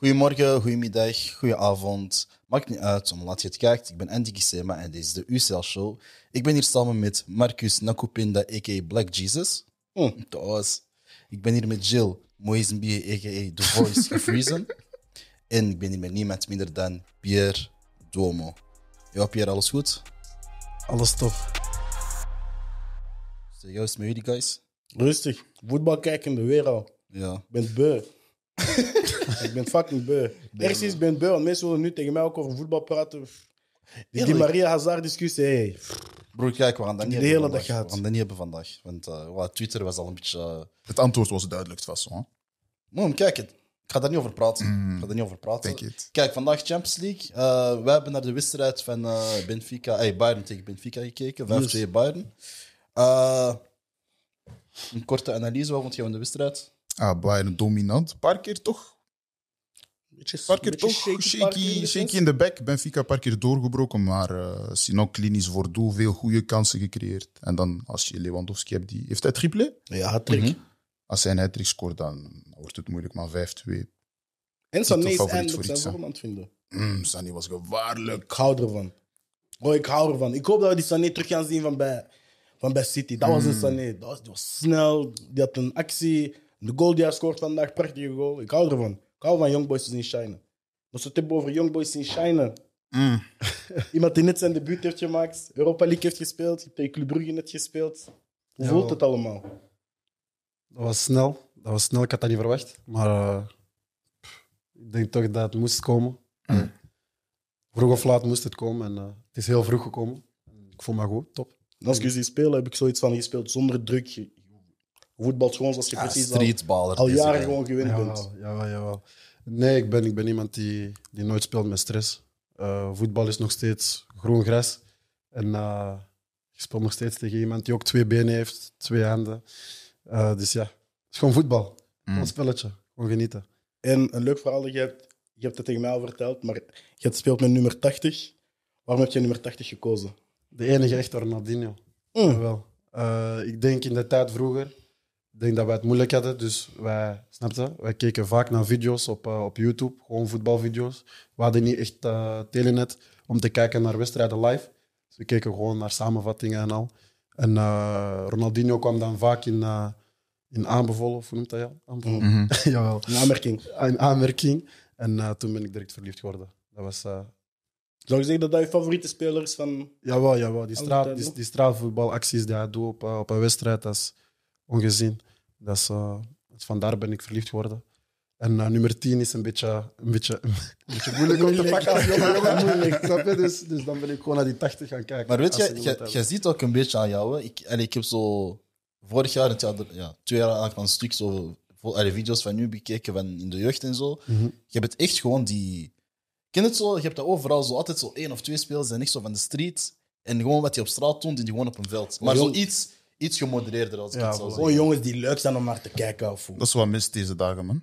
Goedemorgen, goedemiddag, goedenavond. Maakt niet uit laat je het kijkt. Ik ben Andy Kisema en dit is de UCL Show. Ik ben hier samen met Marcus Nakupinda, a.k.a. Black Jesus. Hm, was. Ik ben hier met Jill Moïse a.k.a. The Voice of Reason. en ik ben hier met niemand minder dan Pierre Duomo. Ja, Pierre, alles goed? Alles tof. Serieus met jullie, guys? Rustig. Voetbal de weer al. Ja. Ik ben beu. ik ben fucking beu. Echt, ik ben beu, want mensen willen nu tegen mij ook over voetbal praten. Die, Maria Hazard-discussie, hey. Broer, kijk, we gaan dat niet hele dag dat niet hebben vandaag. Want eh, Twitter was al een beetje. Eh, het antwoord was duidelijk vast. Hoor. Moem, kijk Ik ga daar niet over praten. Mm. ik ga daar niet over praten. Kijk, vandaag Champions League. Uh, eh, wij hebben naar de wedstrijd van Benfica, hey, Bayern tegen Benfica gekeken. 5-2 Bayern. een korte analyse, wat vond je van de wedstrijd? Ah, Bayern dominant. Een paar keer toch? een paar keer toch shaky, in, de back. Benfica een paar keer doorgebroken, maar uh, eh, Sinon klinisch voor doel, veel goede kansen gecreëerd. En dan als je Lewandowski hebt, die heeft hij triple? Ja, hat mhm. Als hij een hat scoort, dan wordt het moeilijk, maar 5-2. En Sané is eindelijk zijn het vinden. Mm, Sané was gevaarlijk. Ik hou ervan. Oh, ik hou ervan. Ik hoop dat we die Sané terug gaan zien van bij, van bij City. Dat was een mm. Sané. Dat die was snel, die had een actie de goal die hij scoort vandaag, prachtige goal. Ik hou ervan. Ik hou van Young Boys te zien shinen. Als we het over Young Boys zien shine, mm. Iemand die net zijn debuut heeft gemaakt, Europa League heeft gespeeld, heeft tegen Club Brugge net gespeeld. Hoe voelt het allemaal? Dat was snel. Dat was snel. Ik had dat niet verwacht. Maar eh, ik denk toch dat het moest komen. Mm. Vroeg of laat moest het komen. En, eh, het is heel vroeg gekomen. Ik voel me goed. Top. als ik je zie spelen, heb ik zoiets van gespeeld zonder druk voetbal gewoon als je ja, precies al, al jaren gewoon gewend jawel, bent. Jawel, jawel. Nee, ik ben, ik ben iemand die, die nooit speelt met stress. Eh, voetbal is nog steeds groen gras. En je eh, speelt nog steeds tegen iemand die ook twee benen heeft, twee handen. Eh, dus ja, het is gewoon voetbal. Mm. Een spelletje. Gewoon genieten. En een leuk verhaal dat je hebt, je hebt het tegen mij al verteld, maar je speelt met nummer 80. Waarom heb je nummer 80 gekozen? De enige echt Ronaldinho. Mm. Wel. ik denk in de tijd vroeger, denk dat wij het moeilijk hadden. Dus wij, snapte, wij keken vaak naar video's op, eh, op YouTube, gewoon voetbalvideo's. We hadden niet echt uh, telenet om te kijken naar wedstrijden live. Dus we keken gewoon naar samenvattingen en al. En uh, Ronaldinho kwam dan vaak in, in aanbevolen, of hoe noemt dat ja? Mhm. Jawel. In aanmerking. In aanmerking. En toen ben ik direct verliefd geworden. Dat was... Zou je zeggen dat dat je favoriete speler is van... Jawel, jawel. Die, straat, die, die straatvoetbalacties die hij doet op, op een wedstrijd, dat ongezien. Dat is, eh, dus vandaar ben ik verliefd geworden. En uh, nummer 10 is een beetje, een beetje, een beetje moeilijk, om te pakken Dus, dus dan ben ik gewoon naar die 80 gaan kijken. Maar weet je, jij ziet ook een beetje aan jou. Ik, allee, ik heb zo vorig jaar, ja, twee jaar eigenlijk een stuk zo, alle video's van nu bekeken van in de jeugd en zo. Mhm. Je hebt echt gewoon die. Ken het zo? Je hebt dat overal zo altijd zo één of twee spelers zijn niet zo van de street. En gewoon wat die op straat doen, die gewoon op een veld. Maar zoiets iets gemodereerder als ik het zou Gewoon oh, jongens die leuk zijn om naar te kijken. Of Dat is wat mis deze dagen, man.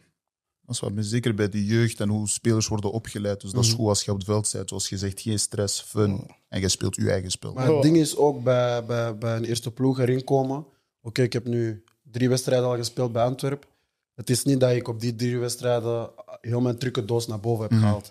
Dat is wat mis. Zeker bij de jeugd en hoe spelers worden opgeleid. Dus dat is mhm. goed als je op het veld bent. Zoals je zegt, geen stress, fun. Oh. En je speelt je eigen spel. Maar het ding is ook bij, bij, bij een eerste ploeg erin komen. Oké, ik heb nu drie wedstrijden al gespeeld bij Antwerpen. Het is niet dat ik op die drie wedstrijden heel mijn doos naar boven heb mhm. gehaald.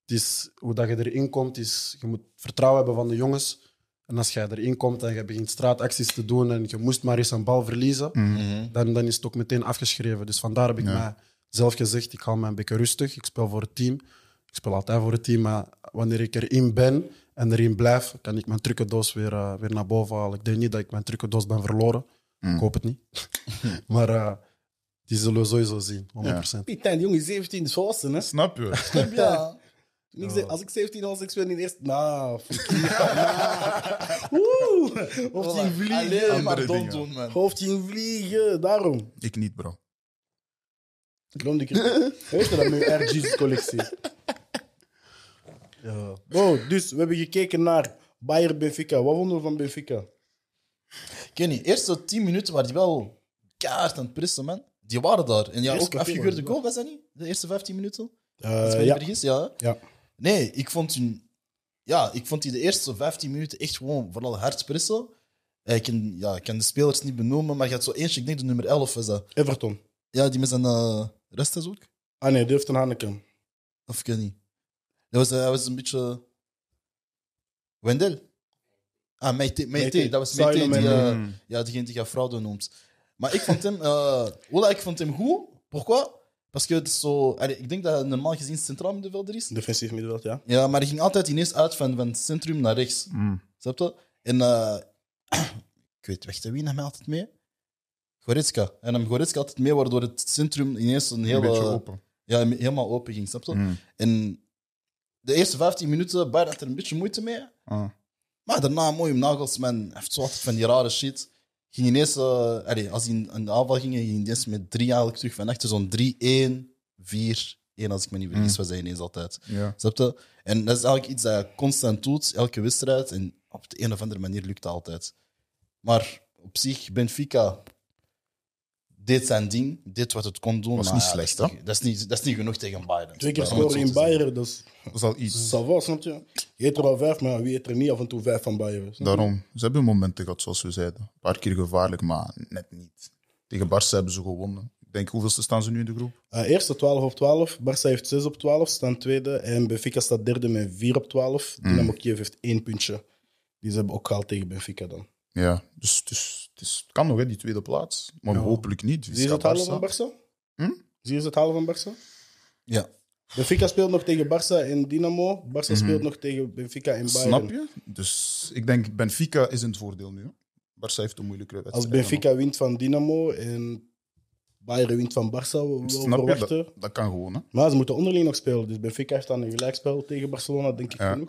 Het is hoe dat je erin komt. Is, je moet vertrouwen hebben van de jongens. En als jij erin komt en je begint straatacties te doen en je moest maar eens een bal verliezen, mhm. dan, dan is het ook meteen afgeschreven. Dus vandaar heb ik ja. zelf gezegd, ik hou me een beetje rustig, ik speel voor het team. Ik speel altijd voor het team, maar wanneer ik erin ben en erin blijf, kan ik mijn trucendoos weer, eh, weer naar boven halen. Ik denk niet dat ik mijn trucendoos ben verloren. Mhm. Ik hoop het niet. maar... Eh, die zullen we sowieso zien, 100%. Ja. Pieter, die jongen 17 is hè? Snap je? Snap je? Ja als ik 17 was, ik speelde in eerste, Nou, Oeh. Hoofd in vliegen. Allee, maar doen, man. Hoofd in vliegen, daarom. Ik niet, bro. Ik noemde ik. Weet je dat mijn RG's collectie? Ja. Bro, dus we hebben gekeken naar Bayer Benfica. Wat vonden we van Benfica? Ik weet niet. Eerst 10 minuten waren die wel kaart aan het prissen, man. Die waren daar. En ja, ook afgekeurde goal, was dat niet? De eerste 15 minuten? Uh, is wel ja. ja. Nee, ik vond hun... Ja, ik vond die de eerste 15 minuten echt gewoon vooral hard eh, Ik kan, ja, ik kan de spelers niet benoemen, maar je had zo eentje, ik denk de nummer 11 was Everton. Ja, die met zijn uh, Ah nee, die heeft een Haneken. Of ik niet. Dat was, eh, was een beetje... Wendel? Ah, Meite, Meite, dat was Meite, die, uh, ja, diegene die je fraude noemt. Maar ik vond hem... Uh, ik vond hem goed. Pourquoi? zo, ik denk dat hij normaal gezien centraal middenvelder is. Defensief middenveld, ja. Ja, maar hij ging altijd ineens uit van, van het centrum naar rechts. Mm. Snap je? En eh, ik weet weg te wie nam hij altijd mee? Goretzka. En nam Goretzka altijd mee, waardoor het centrum ineens een hele... beetje open. Ja, helemaal open ging, snap je? Mm. En de eerste 15 minuten, Bayern had er een beetje moeite mee. Ah. Maar daarna, mooi om Nagelsman heeft zo van die rare shit ging ineens, uh, eh, allee, als die in de aanval gingen, ging ineens met drie eigenlijk terug van achter. Zo'n 3-1, 4, 1, als ik me niet vergis, mm. was hij ineens altijd. Ja. En dat is eigenlijk iets dat je constant doet, elke wedstrijd. En op de een of andere manier lukt dat altijd. Maar op zich, Benfica, dit zijn ding, dit wat het kon doen. Was niet slecht, hè? Dat is niet, dat is niet genoeg tegen Bayern. Twee keer scoren in Bayern, Dat is al iets. zal was, snap je? Je eet er al vijf, maar wie eet er niet af en toe vijf van Bayern? Daarom. Ze hebben momenten gehad, zoals we zeiden. Een paar keer gevaarlijk, maar net niet. Tegen Barça hebben ze gewonnen. Ik denk, hoeveel staan ze nu in de groep? Uh, eerste 12 op 12. Barça heeft 6 op 12, staan tweede. En Benfica staat derde met 4 op 12. Mm. Kiev heeft één puntje. Die ze hebben ook gehaald tegen Benfica dan. Ja, dus, dus het kan nog, hè, die tweede plaats. Maar hopelijk niet. Zie je het halen van Barça? Hm? Zie je het halen van Barça? Ja. Benfica speelt nog tegen Barça en Dynamo. Barça mhm. speelt nog tegen Benfica en Bayern. Snap je? Dus ik denk, Benfica is in het voordeel nu. Barça heeft een moeilijkere wedstrijd. Als Benfica wint van Dynamo en Bayern wint van Barça, Snap je? Dat, dat, kan gewoon. Hè? Maar ze moeten onderling nog spelen. Dus Benfica heeft dan een gelijkspel tegen Barcelona, denk ik ja. genoeg.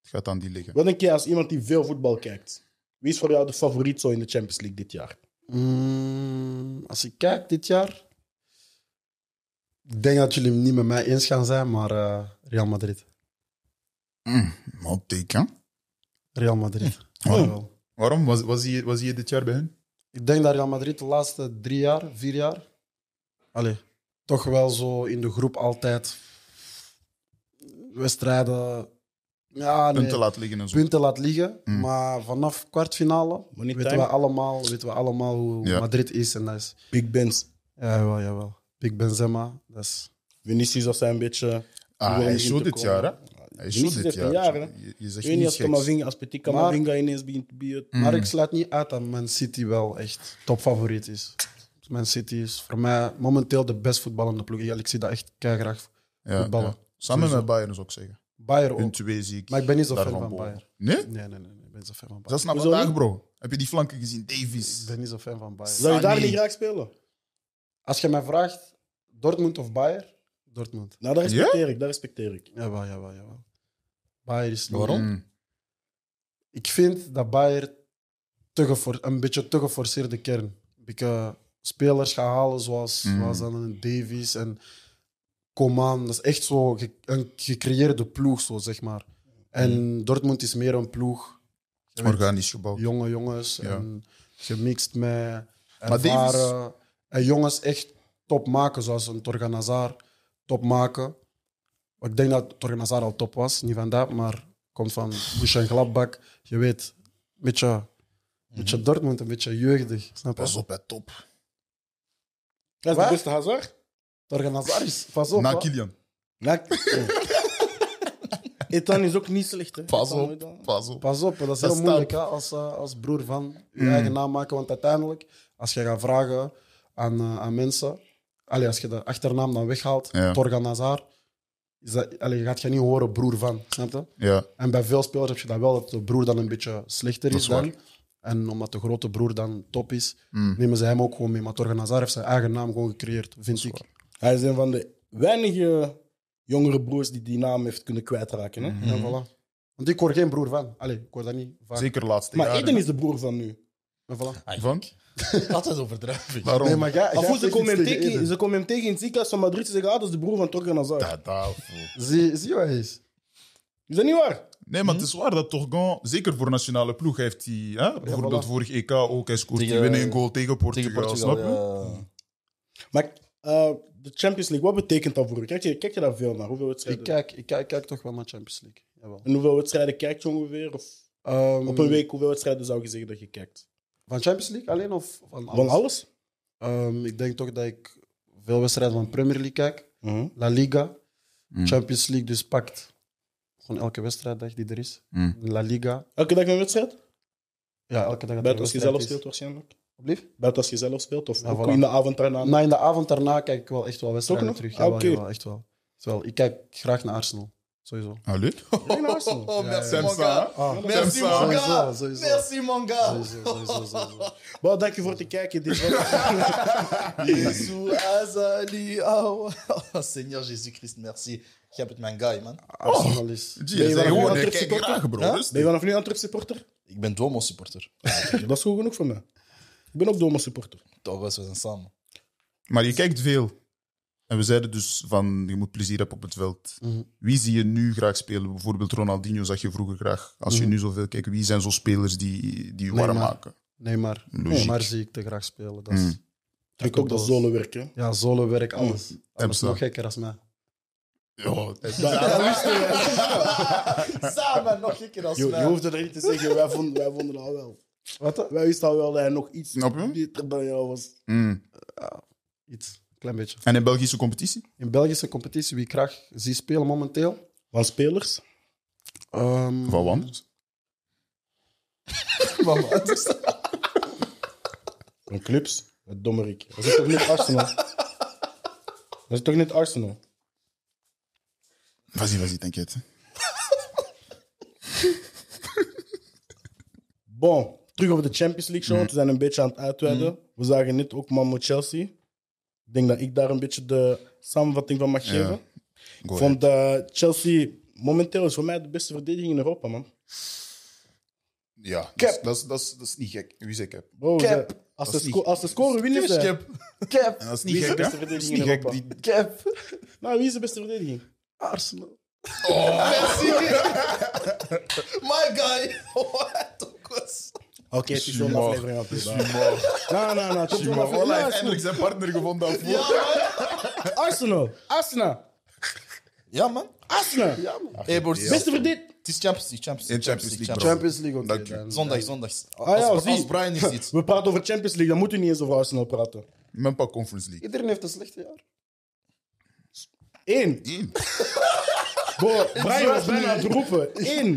Het gaat aan die liggen. Wat denk je als iemand die veel voetbal kijkt? Wie is voor jou de favoriet zo in de Champions League dit jaar? Mm, als ik kijk dit jaar. Ik denk dat jullie het niet met mij eens gaan zijn, maar eh, Real Madrid. Mm, denk je? Real Madrid. Waarom? Waarom? Was, was, hij, was hij dit jaar bij hen? Ik denk dat Real Madrid de laatste drie jaar, vier jaar. Allee, toch wel zo in de groep altijd wedstrijden ja, punten laten laat liggen en zo. Punten laat liggen, mm. maar vanaf kwartfinale weten we, allemaal, weten we allemaal hoe Madrid is. En dat is Big Benz. ja jawel. Big Benzema. Dat is... Vinicius was een beetje... Ah, hij is zo dit jaar, hè? Hij is dit jaar. jaar hè? Je, je zegt niet als als Petit Kamavinga ineens begint te bieden. Mm. Maar ik sluit niet uit dat Man City wel echt topfavoriet is. Man City is voor mij momenteel de best voetballende ploeg. Ja, ik zie dat echt keihard graag voetballen. Samen met Bayern, zou ik zeggen. Bayer ook. twee zie ik Maar ik ben niet zo fan van Bayern. Nee? Nee, nee, nee, ik ben zo fan van Bayern. Dat snap ik vandaag, bro. Heb je die flanken gezien? Davies. Ik ben niet zo fan van Bayern. Zou je daar niet graag spelen? Als je mij vraagt, Dortmund of Bayern? Dortmund. Nou, dat respecteer ik. Dat respecteer ik. Ja, ja jawel. Bayer is niet- Waarom? Ik vind dat Bayern te gefor- een beetje te geforceerde kern. Ik spelers gaan halen zoals, mm. zoals dan een Davies en Coman. Dat is echt zo een gecreëerde ploeg, zo, zeg maar. En mm. Dortmund is meer een ploeg. Organisch gebouwd. Jonge jongens. En gemixt met ervaren. En jongens echt top maken, zoals een Torganazar top maken. Ik denk dat Torganazar al top was, niet van dat, maar komt van en Gladbak. Je weet, een beetje, een mhm. beetje Dortmund, een beetje jeugdig. Snap Pas op, bij top. Dat is de beste Hazard? Torgan Hazard is, pas op. Na Kilian. Na, oh. Etan is ook niet slecht. Pas op, pas op. Pas op, dat is heel moeilijk als, eh, als broer van je mm. eigen naam maken. Want uiteindelijk, als je gaat vragen aan, eh, aan mensen, als je de achternaam dan weghaalt, ja. Torgan Hazard, is gaat je niet horen broer van, snap je? Ja. En bij veel spelers heb je dat wel, dat de broer dan een beetje slechter is, dan. En omdat de grote broer dan top is, mm. nemen ze hem ook gewoon mee. Maar Torgan Hazard heeft zijn eigen naam gewoon gecreëerd, vind ik. Hij is een van de weinige jongere broers die die naam heeft kunnen kwijtraken. Hè? Mhm. Ja, voilà. Want ik hoor geen broer van. Allee, ik hoor dat niet Zeker laatste Maar Eden is de broer van nu. En voilà. Ah, van? dat is overdrijving. Waarom? Nee, maar ze, komen hem tegen, ze hem tegen in het ziekenhuis van Madrid. Ze zeggen, ah, dat is de broer van Torgan Nazar. Dat, dat, zie, je wat is. Is dat niet waar? Nee, maar het mhm. is waar dat Torgan, zeker voor nationale ploeg, heeft hij... Hè, bijvoorbeeld vorig EK ook, hij scoort die winnen een goal tegen Portugal, tegen snap je? Maar eh, de Champions League, wat betekent dat voor Kijk je, kijk je daar veel naar? Hoeveel wedstrijden? Ik kijk, ik kijk, toch wel naar Champions League. En hoeveel wedstrijden kijkt je ongeveer? Ehm, op een week, hoeveel wedstrijden zou je zeggen dat je kijkt? Van Champions League alleen of van alles? Van alles? Ehm, ik denk toch dat ik veel wedstrijden van Premier League kijk. Mhm. La Liga. Mm. Champions League dus pakt gewoon elke wedstrijd die er is. Mm. La Liga. Elke dag een wedstrijd? Ja, elke dag. Bij als je zelf speelt waarschijnlijk. Blijf? Buiten als je zelf speelt of in de avond daarna? in de avond daarna kijk ik wel echt wel wedstrijden terug. Ah, ja, echt wel. ik kijk graag naar Arsenal. Sowieso. Allee? Ah, naar Oh, merci, ja, ja. merci, manga. dank je voor het kijken. Jezus, Azali, oh. Seigneur Jezus-Christ, merci. Je hebt het mijn guy, man. Arsenal oh. is... ben je vanaf nu een supporter? Ben je vanaf nu een supporter? Ik ben Domo-supporter. Dat is goed genoeg voor mij. Ik ben ook domme supporter. Toch, we zijn samen. Maar je kijkt veel. En we zeiden dus van je moet plezier hebben op het veld. Mhm. Wie zie je nu graag spelen? Bijvoorbeeld Ronaldinho zag je vroeger graag. Als je mhm. nu zoveel kijkt, wie zijn zo spelers die, die warm maken? Nee, maar Neymar zie ik te graag spelen. Dat is, mhm. ook dat zolenwerk, werken. Ja, zolenwerk, alles. Dat is nog gekker als mij. Ja, dat Samen nog gekker als mij. Je, hoeft hoefde er niet te zeggen, wij vonden, wij vonden dat wel. Wat? Wij wisten al wel dat hij nog iets bij beter dan jou was. Mm. iets, een klein beetje. En in Belgische competitie? In Belgische competitie, wie krijg? zie spelen momenteel? Van spelers? Ehm, Van Wanders? van wat? Van clubs? Het dommerik. Dat is toch niet Arsenal? Dat is toch niet Arsenal? Vas-y, vas-y, het? Bon, terug over de Champions League show. want We zijn een beetje aan het uitweiden. Mm-hmm. We zagen net ook man Chelsea. Ik denk dat ik daar een beetje de samenvatting van mag geven. Ik vond Chelsea momenteel is voor mij de beste verdediging in Europa, man. Ja, dat Cap. dat, is, niet gek. Wie zei cap? Cap. als, ze als scoren, winnen ze. Cap. En dat is niet gek, de beste verdediging in Europa? Cap. Nou, wie is de beste verdediging? Arsenal. Oh, My guy. What? Oké, het is zo'n Humor. aflevering aan het doen. nee, nee. heeft eindelijk zijn partner gevonden. Daarvoor. Arsenal. Arsenal. Ja, man. Arsenal. Hey, broer, Beste is- verdiend. het is Champions League. Champions League. Champions League, Champions League. Dank u. Zondag, Zondags, ah, ja, als, als Brian is. We praten over Champions League, dan moet u niet eens over Arsenal praten. Met een paar Conference League. Iedereen heeft een slechte jaar. Eén. Eén. Brian was bijna aan het roepen. In. in,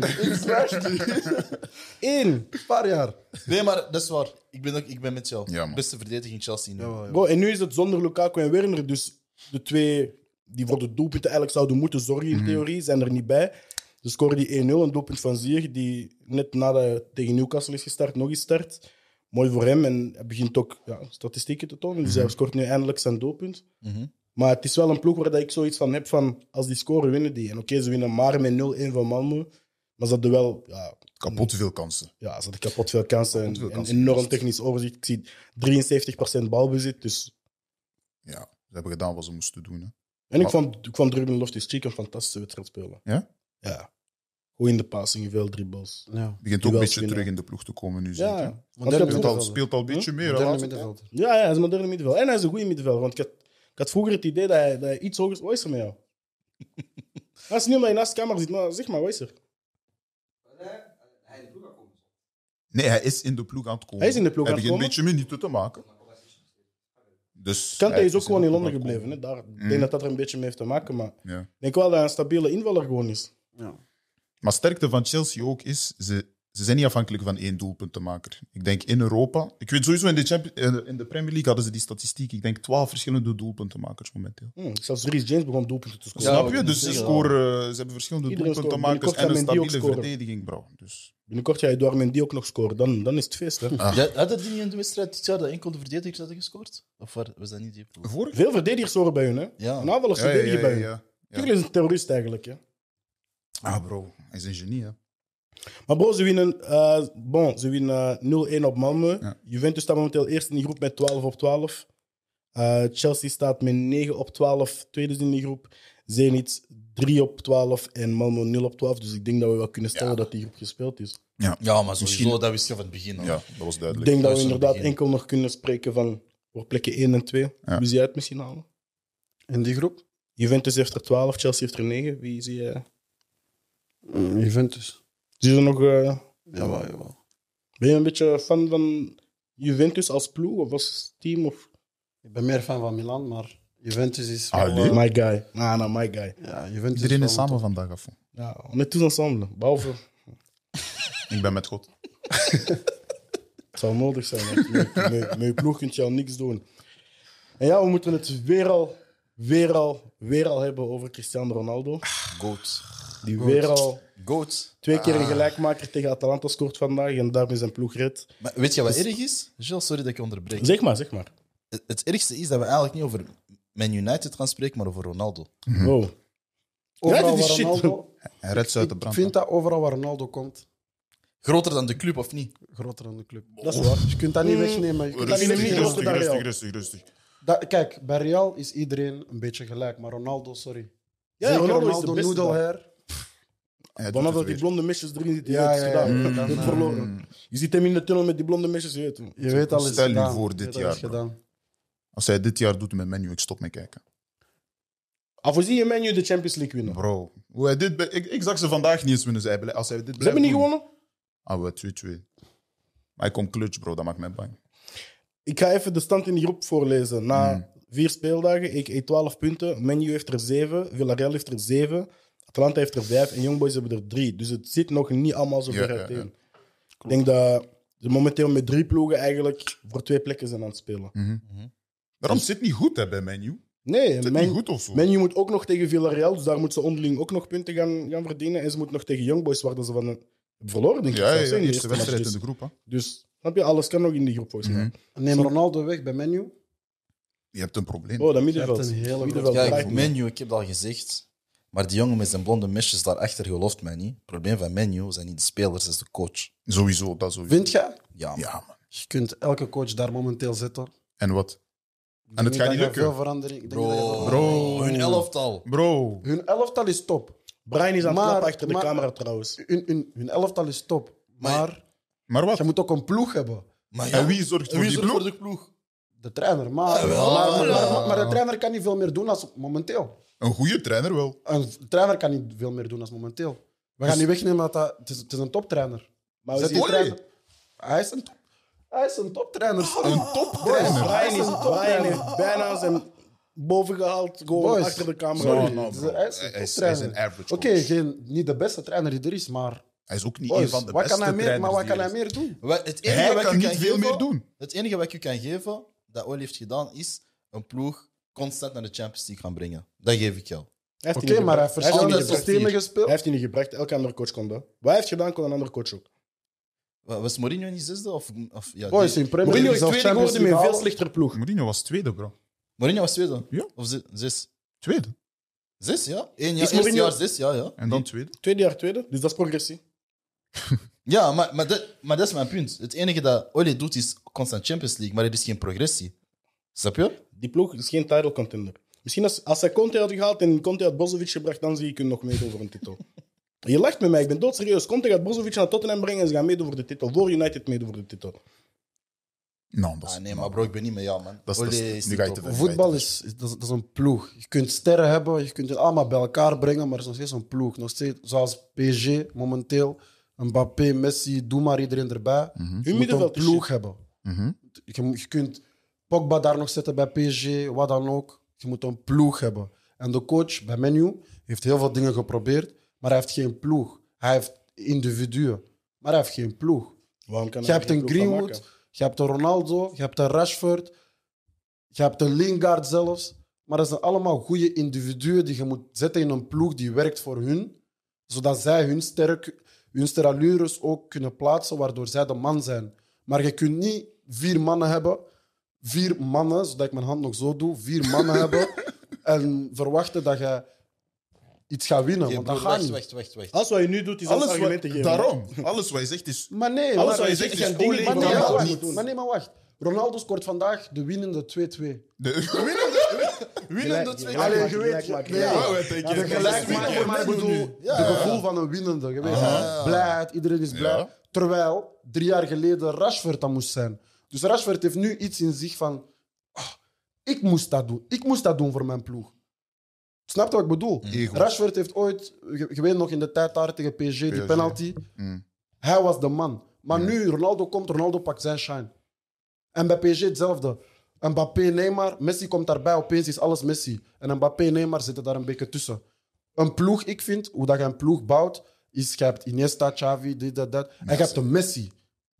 In. Een paar jaar. Nee, maar dat is waar. Ik ben, ook, ik ben met jou. Ja, Beste verdediging Chelsea nu. en nu is het zonder Lukaku en Werner. Dus de twee die voor de doelpunten eigenlijk zouden moeten zorgen in mhm. theorie, zijn er niet bij. Ze scoren die 1-0, een doelpunt van Zier, die net nadat hij tegen Newcastle is gestart, nog eens start. Mooi voor hem en hij begint ook ja, statistieken te tonen. Dus mhm. hij scoort nu eindelijk zijn doelpunt. Mhm. Maar het is wel een ploeg waar dat ik zoiets van heb van als die scoren winnen die. En oké, ze winnen maar met 0-1 van Malmö. Maar ze hadden wel... Ja, kapot veel kansen. Ja, ze hadden kapot veel kansen. Kapot veel kansen. En, enorm technisch overzicht. Ik zie 73% balbezit, dus... Ja, ze hebben gedaan wat ze moesten doen. Hè. En ik vond ik kwam Ruben Loftus-Cheek een fantastische wedstrijd spelen. Ja? Ja. Goed in de passing, veel dribbles. Ja. Begint ook een beetje terug in de ploeg te komen nu, ja. Want hij speelt al een beetje meer. Ja, ja, hij is een moderne middenveld. En hij is een goede middenveld, want ik had had vroeger het idee dat hij, dat iets hoger is. Wat met jou? Als is nu omdat je naast de camera zit, maar zeg maar, wat is er? Nee, hij is in de ploeg aan het komen. Hij is in de ploeg aan het komen. Hij begint een beetje minuten te maken. Dus Kante is ook gewoon in Londen gebleven. Daar, Ik denk mm. dat dat er een beetje mee heeft te maken. Maar ik denk wel dat hij een stabiele invaller gewoon is. Ja. Maar sterkte van Chelsea ook is, ze ze zijn niet afhankelijk van één doelpuntenmaker. Ik denk in Europa. Ik weet sowieso in de, eh, in de Premier League hadden ze die statistiek. Ik denk twaalf verschillende doelpuntenmakers momenteel. Ik hm, zelfs Reece James begon doelpunten te scoren. Snap je? Dus ze, scoren, ze hebben verschillende Iedereen doelpuntenmakers en een stabiele verdediging, bro. Dus. Binnenkort jij je door ook nog scoren. Dan, dan is het feest. Hè? Ah. Ja, hadden die in de wedstrijd dit jaar dat enkel de verdedigers hadden gescoord? Of was dat niet die Voor Veel verdedigers horen bij hun. Hè? Ja. Een wel ja, ja, ja, bij hun. Tuurlijk is een terrorist eigenlijk. Hè? Ah, bro. Hij is een genie, hè? Maar bro, ze winnen, uh, bon, ze winnen uh, eh, 0-1 op Malmö. Juventus staat momenteel eerst in die groep met 12 op 12. Uh, eh, Chelsea staat met 9 op 12, tweede in die groep. Zenit 3 op 12 en Malmö 0 op 12. Dus ik denk dat we wel kunnen stellen dat die groep gespeeld is. Ja, maar sowieso, Misschien... dat wist je van het begin. Hoor. Ja, dat was duidelijk. Ik denk dat, we inderdaad enkel nog kunnen spreken van voor plekken 1 en 2. Ja. Wie zie je uit misschien halen? In die groep? Juventus heeft er 12, Chelsea heeft er 9. Wie zie je? Mm, Juventus. Die zijn nog... Uh, jawel, jawel. Ben je een beetje fan van Juventus als ploeg of als team? Of? Ik ben meer fan van Milan, maar Juventus is... Ah, my guy. Nah, nah, nou, my guy. Ja, Juventus Iedereen is samen vandaag, af. Ja, on tous ensemble. Behalve... ik ben met God. Het zou nodig zijn. Met, met, je ploeg kun je al niks doen. En ja, we moeten het weer al, weer al, weer al hebben over Cristiano Ronaldo. Goed. Die weer al Goat. Twee keer een ah. gelijkmaker tegen Atalanta scoort vandaag en daarmee zijn ploeg red. Maar weet je wat Dus- erg is? Gilles, sorry dat ik je onderbreek. Zeg maar, zeg maar. Het- ergste is dat we eigenlijk niet over Man United gaan spreken, maar over Ronaldo. Mhm. Oh. Overal is shit. Ronaldo, ik vind dat overal waar Ronaldo komt, Groter dan de club, of niet? groter dan de club. Dat is waar. Je kunt dat niet mm. wegnemen. Je kunt dat Rustig, niet rustig, rustig, rustig, rustig, rustig. kijk, bij Real is iedereen een beetje gelijk, maar Ronaldo, sorry. Ja, Ronaldo is de want dat die blonde meisjes erin zitten, ja, ja, ja, mm. Mm. verloren. Je ziet hem in de tunnel met die blonde meisjes, je weet Je weet alles. Stel je voor dit jaar. Als hij dit jaar doet met menu, ik stop met kijken. Af zie je menu de Champions League winnen? Bro, hoe hij dit, ik, zag ze vandaag niet eens winnen. Ze, als hij dit ze hebben niet gewonnen? Ah, we 2-2. Maar hij komt clutch, bro, dat maakt mij bang. Ik ga even de stand in die groep voorlezen. Na mm. vier speeldagen, ik 12 punten. Menu heeft er 7, Villarreal heeft er 7, Atlanta heeft er vijf en Youngboys hebben er drie. Dus het zit nog niet allemaal zo ver uiteen. Ik denk dat ze momenteel met drie ploegen eigenlijk voor twee plekken zijn aan het spelen. Waarom mhm. mhm. Mm zit niet goed hè, bij Menu. Nee, Menu moet ook nog tegen Villarreal, dus daar moet ze onderling ook nog punten gaan, gaan verdienen. En ze moet nog tegen Youngboys, waar ze van verloren denk ik. Ja, ja, de eerste wedstrijd in de groep. Hè? Dus snap je, alles kan nog in die groep volgens mhm. mij. Neem Ronaldo weg bij Menu. Je hebt een probleem. Oh, dat middenveld. Je een hele middenveld. Kijk, Menu, ik heb dat al gezegd maar die jongen met zijn blonde mesjes daarachter gelooft mij niet. Het probleem van Menu zijn niet de spelers, is de coach. Sowieso, dat sowieso. Vind je? Ja, man. Ja, Je kunt elke coach daar momenteel zetten. En wat? en het gaat niet lukken. Ik denk dat Bro. Hun elftal. Bro. Hun elftal is top. Brian is aan het klappen achter de camera trouwens. Hun, hun, hun elftal is top. Maar- Maar wat? je moet ook een ploeg hebben. Maar En wie zorgt voor die ploeg? de ploeg? De trainer. Maar, maar, maar- maar de trainer kan niet veel meer doen als momenteel. Een goede trainer wel. Een trainer kan niet veel meer doen dan momenteel. We gaan dus- niet wegnemen dat, dat het, is, is een toptrainer maar we zien trainer. Hij is een top. Hij is een toptrainer. een oh, toptrainer. Brian is, Brian is bijna zijn bovengehaald gewoon Boys. achter de camera. hij is een toptrainer. average Oké, okay, niet de beste trainer die er is, maar... Hij is ook niet Boys. een van de wat beste kan hij meer, Maar wat kan hij meer doen? Het enige hij wat kan niet veel meer doen. Het enige wat je kan geven, dat Oli heeft gedaan, is een ploeg constant naar de Champions League gaan brengen. Dat geef ik jou. Oké, okay, maar hij heeft verschillende systemen gespeeld. Hij heeft die niet gebracht. Elke andere coach kon dat. Wat hij heeft gedaan, kon een andere coach ook. Was Mourinho niet zesde? Of, of, ja, is in Premier Mourinho is tweede met een veel slechtere ploeg. Mourinho was tweede, bro. Mourinho was tweede? Ja. Of zes? Tweede. Zes, ja. Eén jaar, Mourinho... jaar zes, ja, ja. En dan tweede? Tweede jaar tweede, dus dat is progressie. ja, maar, maar, dat, maar dat is mijn punt. Het enige dat Ole doet is constant Champions League, maar het is geen progressie. Snap je? Die ploeg is geen title contender. Misschien als, als hij Conte had gehaald en Conte had Bozovic gebracht, dan zie je kunnen nog mee voor een titel. Je lacht met mij, ik ben doodserieus. Conte gaat Bozovic naar Tottenham brengen en ze gaan meedoen voor de titel. Voor United meedoen voor de titel. Nou, ah, nee, maar bro, ik ben niet met jou, man. Dat is, de Voetbal is, dat is, een ploeg. Je kunt sterren hebben, je kunt het allemaal bij elkaar brengen, maar het is nog steeds een ploeg. Nog steeds, zoals PSG momenteel, Mbappé, Messi, doe maar iedereen erbij. Mhm. Je moet een ploeg hebben. Mhm. je kunt Pogba daar nog zetten bij PSG, wat dan ook. Je moet een ploeg hebben. En de coach bij Menu heeft heel veel dingen geprobeerd, maar hij heeft geen ploeg. Hij heeft individuen, maar hij heeft geen ploeg. kan je hebt een Greenwood, je hebt een Ronaldo, je hebt een Rashford, je hebt een Lingard zelfs. Maar dat zijn allemaal goede individuen die je moet zetten in een ploeg die werkt voor hun, zodat zij hun, sterk, hun sterallures ook kunnen plaatsen, waardoor zij de man zijn. Maar je kunt niet vier mannen hebben vier mannen, zodat ik mijn hand nog zo doe, vier mannen hebben en verwachten dat je iets gaat winnen. Je want dat gaat niet. wat je nu doet, is alles argumenten geven. Daarom. Alles wat je zegt is... Maar nee, alles maar, wat je zegt is olie. Maar, nee, maar, wacht, nee, maar wacht. Ronaldo scoort vandaag de winnende 2-2. De winnende 2-2? 2 Alleen, je weet... De gelijkmaker, maar De gevoel van een winnende. Je weet, iedereen is blij. Terwijl drie jaar geleden Rashford dat moest zijn. Dus Rashford heeft nu iets in zich van... Ah, ik moest dat doen. Ik moest dat doen voor mijn ploeg. Snap je wat ik bedoel? Hm. Rashford heeft ooit, je weet nog in de tijd daar tegen PSG, die penalty. Hm. Hij was de man. Maar hm. nu Ronaldo komt, Ronaldo pakt zijn shine. En bij PSG hetzelfde. Mbappé, Neymar, Messi komt daarbij, opeens is alles Messi. En Mbappé, Neymar zitten daar een beetje tussen. Een ploeg, ik vind, hoe dat je een ploeg bouwt, is je hebt Iniesta, Xavi, dit, dat, dat. En je hebt een Messi.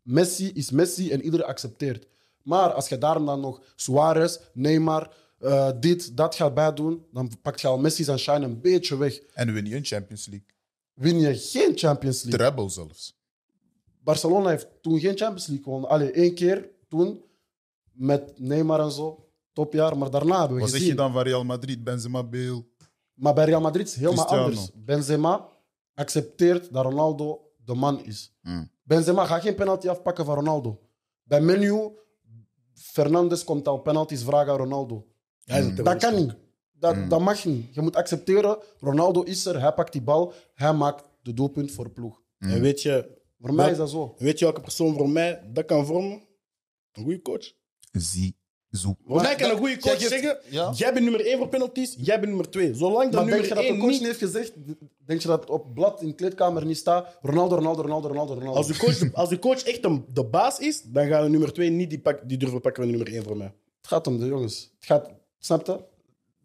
Messi is Messi en iedereen accepteert. Maar als je daarom dan nog Suarez, Neymar, uh, dit, dat gaat bijdoen, dan pakt je al Messi's en shine een beetje weg. En win je een Champions League. Win je geen Champions League. Treble zelfs. Barcelona heeft toen geen Champions League gewonnen. Alleen één keer toen met Neymar en zo. Topjaar, maar daarna hebben we Wat gezien. Wat zeg je dan van Real Madrid, Benzema, Bale? Maar bij Real Madrid is het helemaal Cristiano. anders. Benzema accepteert dat Ronaldo de man is. Hmm. Benzema gaat geen penalty afpakken van Ronaldo. Bij Menu, Fernandes komt al penalties vragen aan Ronaldo. Dat kan niet. Hmm. Dat, mag niet. Je moet accepteren, Ronaldo is er, hij pakt die bal, hij maakt de doelpunt voor de ploeg. Hmm. En weet je... Voor mij is dat zo. Weet je welke persoon voor mij dat kan vormen? Een goede coach. Zie zo. Maar kan een goede coach zeggen: jij bent nummer 1 voor penalties, jij bent nummer 2. Zolang dat maar nummer denk je de coach niet... heeft gezegd, denk je dat het op blad in de kleedkamer niet staat: Ronaldo, Ronaldo, Ronaldo, Ronaldo. Ronaldo. Als, de coach, als de coach echt de baas is, dan gaan we nummer 2 niet die, pak, die durven pakken van nummer 1 voor mij. Het gaat om de jongens. Het gaat, snap je?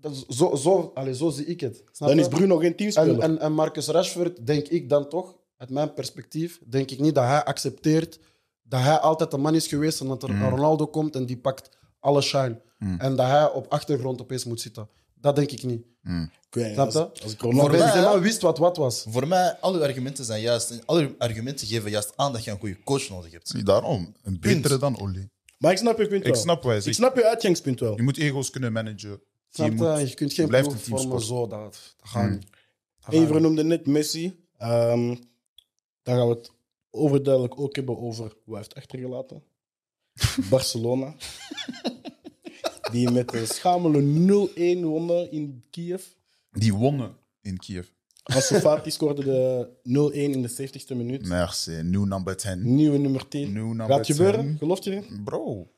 Dat is zo, zo, allez, zo zie ik het. dan is Bruno geen teamspeler. En, en, en Marcus Rashford, denk ik dan toch, uit mijn perspectief, denk ik niet dat hij accepteert dat hij altijd de man is geweest en dat er mm. Ronaldo komt en die pakt alle shine. Mm. En dat hij op achtergrond opeens moet zitten. Dat denk ik niet. Mm. Weet, voor mij, wist wat wat was. Voor mij, alle argumenten zijn juist. En alle argumenten geven juist aan dat je een goede coach nodig hebt. daarom. Een betere dan Oli. Maar ik snap je punt wel. Ik snap, ik snap je uitgangspunt wel. Je moet ego's kunnen managen. je, kunt geen blijft een vormen zo. Dat, gaat mm. niet. Even noemde net Messi. Ehm, dan gaan we het overduidelijk ook hebben over wat hij heeft achtergelaten. Barcelona. Die met een schamele 0-1 wonnen in Kiev. Die wonnen in Kiev. Ansu scoorde de 0-1 in de 70ste minuut. Merci. New number 10. Nieuwe nummer 10. New number gebeuren? Geloof je dit? Bro,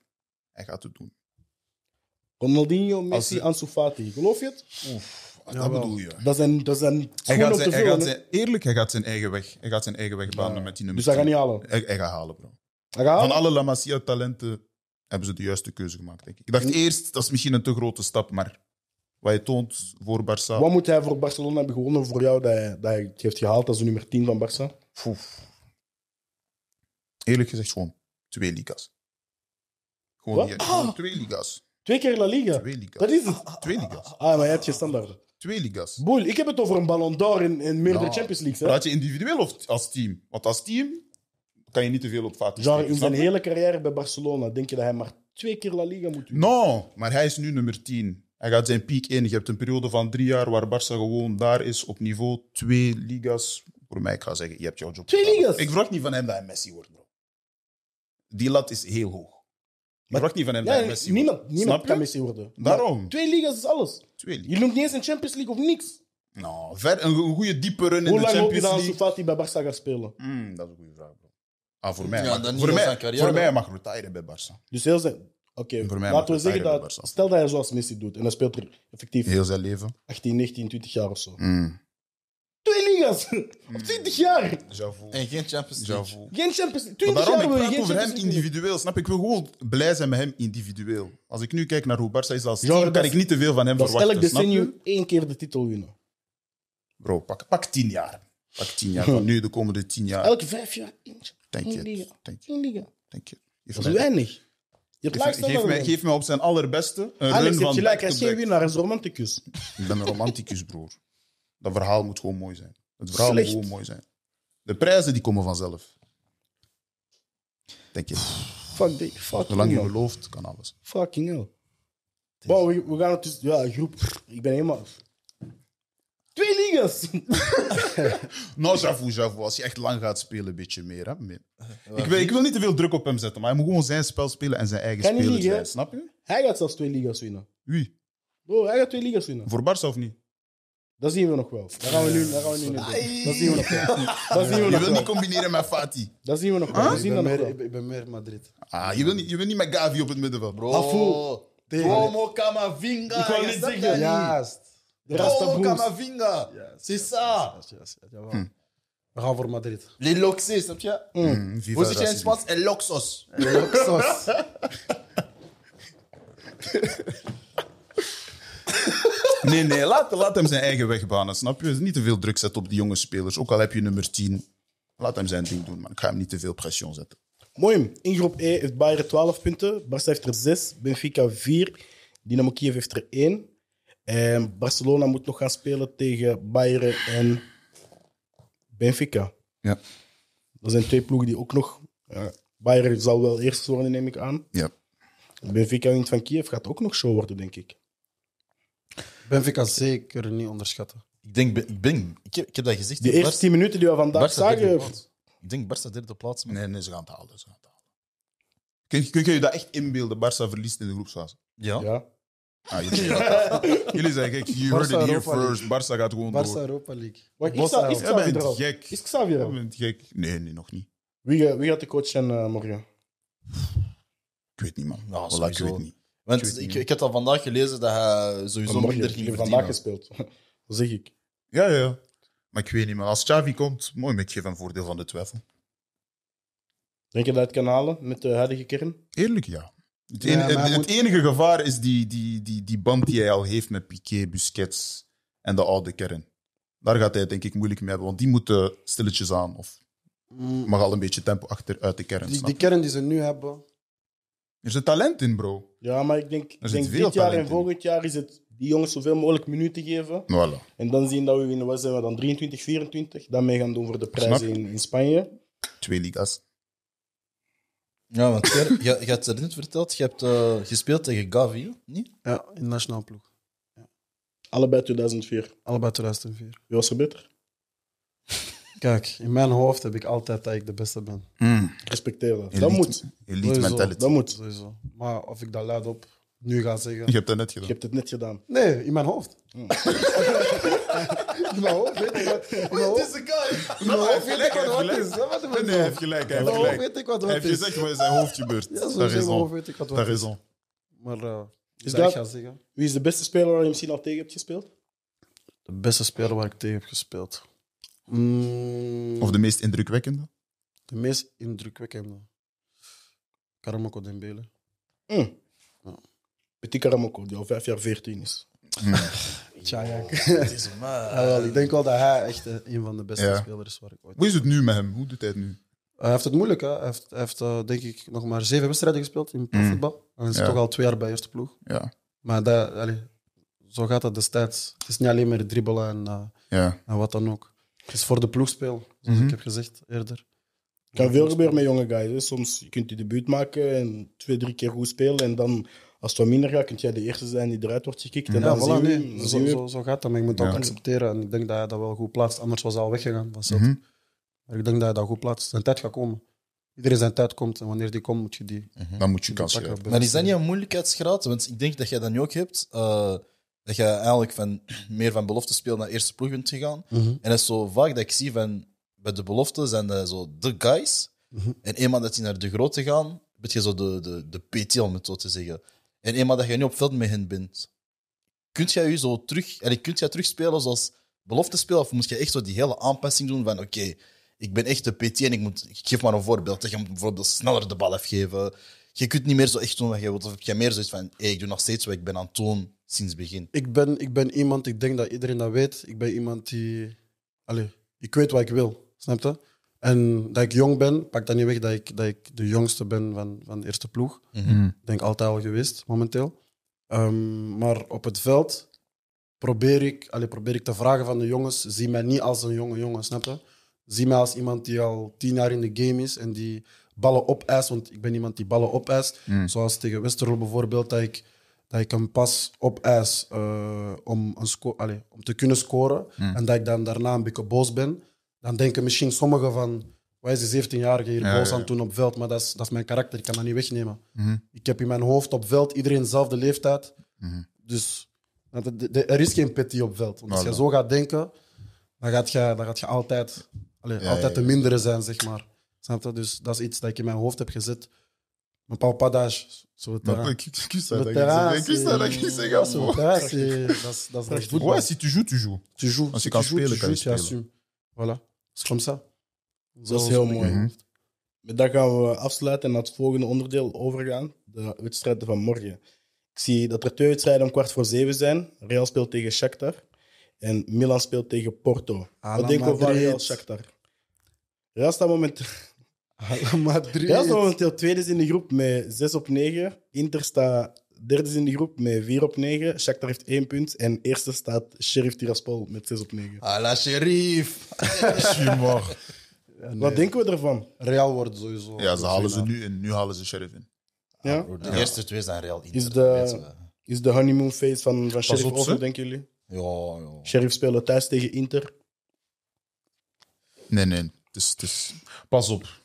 hij gaat het doen. Ronaldinho, Messi, en Ansu Geloof je het? Oef, dat bedoel je. Dat zijn, dat zijn hij gaat zijn, hij gaat zijn, Eerlijk, hij gaat zijn eigen weg, hij gaat zijn eigen weg banen met die dus nummer Dus hij gaat niet halen? Hij, hij gaat halen, bro. Hij gaat halen? Van alle La Masia-talenten hebben ze de juiste keuze gemaakt, denk ik. Ik dacht eerst, dat is misschien een te grote stap, maar wat je toont voor Barça... Wat moet hij voor Barcelona hebben gewonnen voor jou dat hij, dat het heeft gehaald als nummer 10 van Barça? Eerlijk gezegd, gewoon twee ligas. Gewoon, hier, ah! twee ligas. Twee keer La Liga? Twee ligas. Dat is het. Twee ligas. Ah, maar je hebt je standaarden. Twee ligas. Boel, ik heb het over een Ballon d'Or in meerdere nou, Champions Leagues. Hè? Praat je individueel of als team? Want als team kan je niet te veel op Fati Genre, in zijn hele carrière bij Barcelona, denk je dat hij maar twee keer La Liga moet doen? No, maar hij is nu nummer 10. Hij gaat zijn piek in. Je hebt een periode van drie jaar waar Barça gewoon daar is op niveau twee ligas. Voor mij, ik ga zeggen, je hebt jouw job. Twee ligas? Ik vraag niet van hem dat hij Messi wordt, bro. Die lat is heel hoog. Maar ik niet van hem dat hij Messi wordt. Niemand kan Messi worden. Daarom. twee ligas is alles. Twee ligas. Je noemt niet eens een Champions League of niks. Nou, ver, een, goede diepe run in de Champions League. Hoe lang hoop je dan Fati bij Barça gaat spelen? Hmm, dat is een goede vraag, bro. Ah, voor mij. mag, voor, mij voor mij mag Rotaire bij Barça. Dus heel zijn. Oké, laten we zeggen dat. Stel dat hij zoals Messi doet en hij speelt er effectief. Heel zijn leven. 18, 19, 20 jaar of zo. Mm. Twee ligas! Mm. 20 jaar! En geen Champions League. Geen Champions League. 20 daarom, jaar ik over hem individueel, snap ik? Ik wil gewoon blij zijn met hem individueel. Als ik nu kijk naar hoe Barça is als kan ik niet te veel van hem verwachten. Dat elk decennium één keer de titel winnen. Bro, pak, pak 10 jaar. Pak 10 jaar, nu de komende 10 jaar. Elke vijf jaar eentje. Denk je. je. Dat is weinig. Je geef, geef, me, me op zijn allerbeste een Alex, run van gelijk, hij is geen winnaar, hij is romanticus. Ik ben een romanticus, broer. Dat verhaal moet gewoon mooi zijn. Het verhaal moet gewoon mooi zijn. De prijzen die komen vanzelf. Denk je. Fuck die, fuck Zolang je gelooft, kan alles. Fucking hell. we, we, gaan het dus... Ja, groep... Ik ben helemaal... Twee ligas! nou, Javu, Javu, als je echt lang gaat spelen, een beetje meer. Hè? Ik, wil, ik niet te veel druk op hem zetten, maar hij moet gewoon zijn spel spelen en zijn eigen spel. snap je? Hij gaat zelfs twee ligas winnen. Wie? Bro, hij gaat twee ligas winnen. Voor Barça of niet? Dat zien we nog wel. Daar gaan we nu, Dat zien we nog wel. Dat zien we Je wil niet combineren met Fati. Dat zien we nog wel. zien Ik ben, nog meer, ik ben meer Madrid. Ah, je wil niet, je wil niet met Gavi op het middenveld. Bro. Afu. Vinga, Ik zeggen. Oh, Camavinga. C'est ça. We gaan voor Madrid. Les Loxés, snap je? Mm. mm. in Spaans? Loxos. Loxos. nee, nee, laat, hem zijn eigen weg banen, snap je? Niet te veel druk zetten op die jonge spelers. Ook al heb je nummer 10, laat hem zijn ding doen, man. Ik ga hem niet te veel pression zetten. Mooi. In groep E heeft Bayern 12 punten, Barça heeft er 6, Benfica 4, Dynamo Kiev heeft er 1, en ehm, Barcelona moet nog gaan spelen tegen Bayern en Benfica. Ja. Dat zijn twee ploegen die ook nog. Ja, Bayern zal wel eerst worden, neem ik aan. Ja. Benfica in van Kiev gaat ook nog show worden, denk ik. Benfica zeker niet onderschatten. Ik denk, ik, ben, ik, heb, dat gezegd. De eerste tien minuten die we vandaag Barca zagen. Ik denk Barça derde plaats. Nee, nee, ze gaan het halen. Ze gaan het halen. Kun, je je dat echt inbeelden? Barça verliest in de groepsfase. Ja. ja. Ah, jullie, jullie zijn gek. je heard het here first. Barça gaat gewoon Barça Europa League. Is ik Is Xavier gek. Ik Nee, nee, nog niet. Wie, wie gaat de coach zijn eh, morgen? Ik weet niet, man. Ja, ik weet niet. Want ik, weet ik, al vandaag gelezen dat hij sowieso morgen er ging vandaag gespeeld. dat zeg ik. Ja, ja. Maar ik weet niet, man. als Xavi komt, mooi met je van voordeel van de twijfel. Denk je dat het kan halen met de huidige kern? Eerlijk, ja. Het, enige, gevaar is die, die, die, die band die hij al heeft met Piquet, Busquets en de oude kern. Daar gaat hij denk ik moeilijk mee hebben, want die moeten stilletjes aan. Of mm. mag al een beetje tempo achter uit de kern. Die, die kern die ze nu hebben. Er zit talent in, bro. Ja, maar ik denk, denk dit jaar en volgend jaar is het die jongens zoveel mogelijk minuten geven. Voilà. En dan zien dat we in, wat zijn we dan, 23, 24, Dan mee gaan doen voor de Prijs in, in Spanje. Twee ligas. Ja, want je, je, je hebt het net verteld, je hebt eh, gespeeld tegen Gavi, niet? Ja, in de nationale ploeg. Ja. Allebei 2004. Allebei 2004. Wie was er beter? Kijk, in mijn hoofd heb ik altijd dat ik de beste ben. Mm. Respecteer dat. Elite, dat moet. Elite mentality. mentaliteit. Dat moet. Maar of ik dat laat op nu gaan zeggen. Je hebt dat net gedaan. Je hebt het net gedaan. Nee, in mijn hoofd. Hm. in mijn hoofd weet ik wat. In mijn hoofd, in mijn hoofd weet ik is. Wat nee, hij heeft gelijk. Hij heeft gelijk. weet ik wat het is. Hij heeft gezegd wat in zijn hoofd gebeurt. Ja, zo in hoofd weet ik wat het is. Maar uh, is dat, zeggen. wie is de beste speler waar je misschien al tegen hebt gespeeld? De beste speler waar ik tegen heb gespeeld. Mm. Of de meest indrukwekkende? De meest indrukwekkende. Karamoko Dembele. Mm. Petit Karamoko, die al vijf jaar veertien is. Tjajak. Hmm. ja, ah, ik denk wel dat hij echt eh, een van de beste spelers is waar ik ooit... Hoe is het nu met hem? Hoe doet hij het nu? Hij heeft het moeilijk. Hè. Hij heeft, heeft eh, denk ik nog maar zeven wedstrijden gespeeld in hmm. profvoetbal. En hij is toch al twee jaar bij eerste ploeg. Ja. Maar dat, zo gaat dat destijds. Het is niet alleen meer dribbelen en, eh, en wat dan ook. Het is voor de ploegspeel, zoals mhm. ik heb gezegd eerder. kan veel gebeuren met jonge guys. Soms je kunt je debuut maken en twee, drie keer goed spelen en dan als het wat minder gaat, kun jij de eerste zijn die eruit wordt gekikt. En ja, dan nee, zo, zo, zo, gaat dat. Maar je moet dat ook accepteren. En ik denk dat hij dat wel goed plaatst. Anders was hij al weggegaan van mm Maar ik denk dat hij dat goed plaatst. Zijn tijd gaat komen. Iedereen zijn tijd komt. En wanneer die komt, moet je die... Mhm. Dan moet je kans hebben. Maar is dat niet een moeilijkheidsgraad? Want ik denk dat jij dat nu ook hebt. Eh, dat je eigenlijk van, meer van belofte speel naar eerste ploeg bent gegaan. Mhm. En dat is zo vaak dat ik zie van... Bij de belofte zijn dat zo de guys. Mhm. En eenmaal dat die naar de grote gaan, ben je zo de, de, de PT om het zo te zeggen. En eenmaal dat je nu op veld met hen bent, kunt jij je zo terug, en kun jij terugspelen zoals belofte spelen? Of moet je echt zo die hele aanpassing doen van oké, ik ben echt de PT en ik moet, ik geef maar een voorbeeld. Je moet bijvoorbeeld sneller de bal afgeven. Je kunt niet meer zo echt doen wat je wilt. Of heb je meer zoiets van hey, ik doe nog steeds wat ik ben aan het sinds het begin? Ik ben, ik ben iemand, ik denk dat iedereen dat weet. Ik ben iemand die. Allez, ik weet wat ik wil. Snap je? En dat ik jong ben, pak dat niet weg dat ik, dat ik de jongste ben van, van de eerste ploeg. Mm -hmm. Denk altijd al geweest, momenteel. Ehm, maar op het veld probeer ik, allee, probeer ik te vragen van de jongens, zie mij niet als een jonge jongen, snap je? Zie mij als iemand die al tien jaar in de game is en die ballen opeist, want ik ben iemand die ballen opeist. Mm. Zoals tegen Westerlo bijvoorbeeld, dat ik, dat ik een pas opeis uh, om, een allee, om te kunnen scoren. Mhm. En dat ik dan daarna een beetje boos ben dan denken misschien sommigen van. wij zijn 17-jarige hier boos aan toen op veld? Maar dat is, dat is mijn karakter, ik kan dat niet wegnemen. Mhm. Ik heb in mijn hoofd op veld iedereen dezelfde leeftijd. Mhm. Dus de, de, de, er is geen pity op veld. Want als je zo gaat denken, dan gaat je, dan gaat je altijd, allez, altijd ja, de mindere zijn, zeg maar. je? Dus dat is iets dat ik in mijn hoofd heb gezet. Mijn paupadage, zo het terrain. Ik kies dat, ik kies dat, ik kies dat, dat is voetbal. Ouais, si tu joues, tu joues. Tu joues. Als je kan spelen, kan je spelen. Voilà. Slamsa. Dat is heel mooi. Mm Met dat gaan we afsluiten en naar het volgende onderdeel overgaan. De wedstrijden van morgen. Ik zie dat er twee wedstrijden om kwart voor zeven zijn. Real speelt tegen Shakhtar. En Milan speelt tegen Porto. Wat denk je van Real Shakhtar? Real staat momenteel... Real staat momenteel tweede in de groep met 6 op 9. Inter staat derde is in die groep met 4 op 9. Shakhtar heeft 1 punt. En eerste staat Sheriff Tiraspol met 6 op 9. Ah, la Sheriff! Humor. Ja, nee. Wat denken we ervan? Real wordt sowieso. Ja, ze halen ze nu in. Nu halen ze Sheriff in. Ja? de eerste twee zijn Real Inter. Is de, is de honeymoon phase van, van Sheriff over, denken jullie? Ja, ja. Sheriff spelen thuis tegen Inter. Nee, nee. Dus, dus. Pas op.